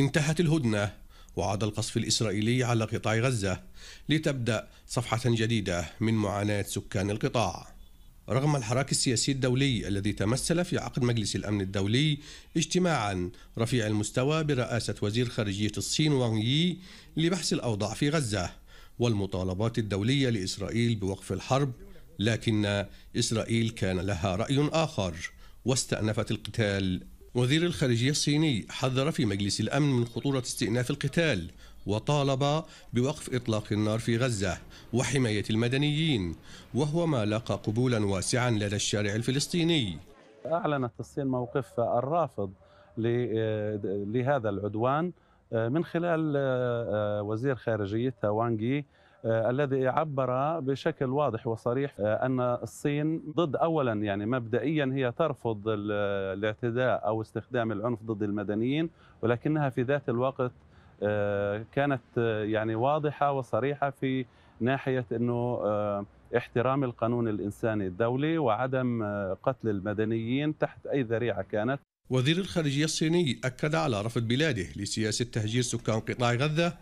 انتهت الهدنة وعاد القصف الإسرائيلي على قطاع غزة لتبدأ صفحة جديدة من معاناة سكان القطاع رغم الحراك السياسي الدولي الذي تمثل في عقد مجلس الأمن الدولي اجتماعا رفيع المستوى برئاسة وزير خارجية الصين وانغ يي لبحث الأوضاع في غزة والمطالبات الدولية لإسرائيل بوقف الحرب لكن إسرائيل كان لها رأي آخر واستأنفت القتال وزير الخارجية الصيني حذر في مجلس الأمن من خطورة استئناف القتال وطالب بوقف إطلاق النار في غزة وحماية المدنيين وهو ما لاقى قبولا واسعا لدى الشارع الفلسطيني أعلنت الصين موقف الرافض لهذا العدوان آه، من خلال آه، آه، وزير خارجيتها وانغي آه، الذي عبر بشكل واضح وصريح آه، ان الصين ضد اولا يعني مبدئيا هي ترفض الاعتداء او استخدام العنف ضد المدنيين ولكنها في ذات الوقت آه، كانت يعني واضحه وصريحه في ناحيه انه احترام القانون الانساني الدولي وعدم قتل المدنيين تحت اي ذريعه كانت وزير الخارجية الصيني أكد على رفض بلاده لسياسة تهجير سكان قطاع غزة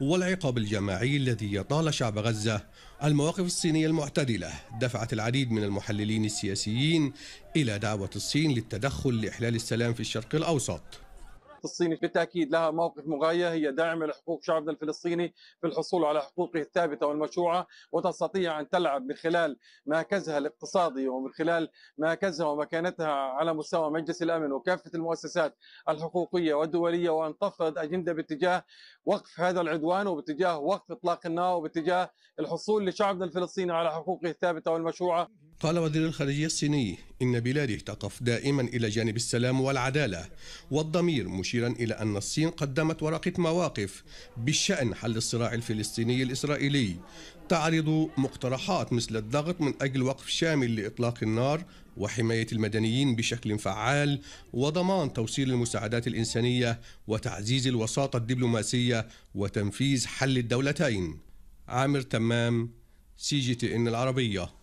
والعقاب الجماعي الذي يطال شعب غزة المواقف الصينية المعتدلة دفعت العديد من المحللين السياسيين إلى دعوة الصين للتدخل لإحلال السلام في الشرق الأوسط الصيني بالتاكيد لها موقف مغاير هي داعمه لحقوق شعبنا الفلسطيني في الحصول على حقوقه الثابته والمشروعه وتستطيع ان تلعب من خلال مركزها الاقتصادي ومن خلال مركزها ومكانتها على مستوى مجلس الامن وكافه المؤسسات الحقوقيه والدوليه وان تفرض اجنده باتجاه وقف هذا العدوان وباتجاه وقف اطلاق النار وباتجاه الحصول لشعبنا الفلسطيني على حقوقه الثابته والمشروعه قال وزير الخارجية الصيني إن بلاده تقف دائما إلى جانب السلام والعدالة والضمير مشيرا إلى أن الصين قدمت ورقة مواقف بشأن حل الصراع الفلسطيني الإسرائيلي تعرض مقترحات مثل الضغط من أجل وقف شامل لإطلاق النار وحماية المدنيين بشكل فعال وضمان توصيل المساعدات الإنسانية وتعزيز الوساطة الدبلوماسية وتنفيذ حل الدولتين عامر تمام سي جي تي إن العربية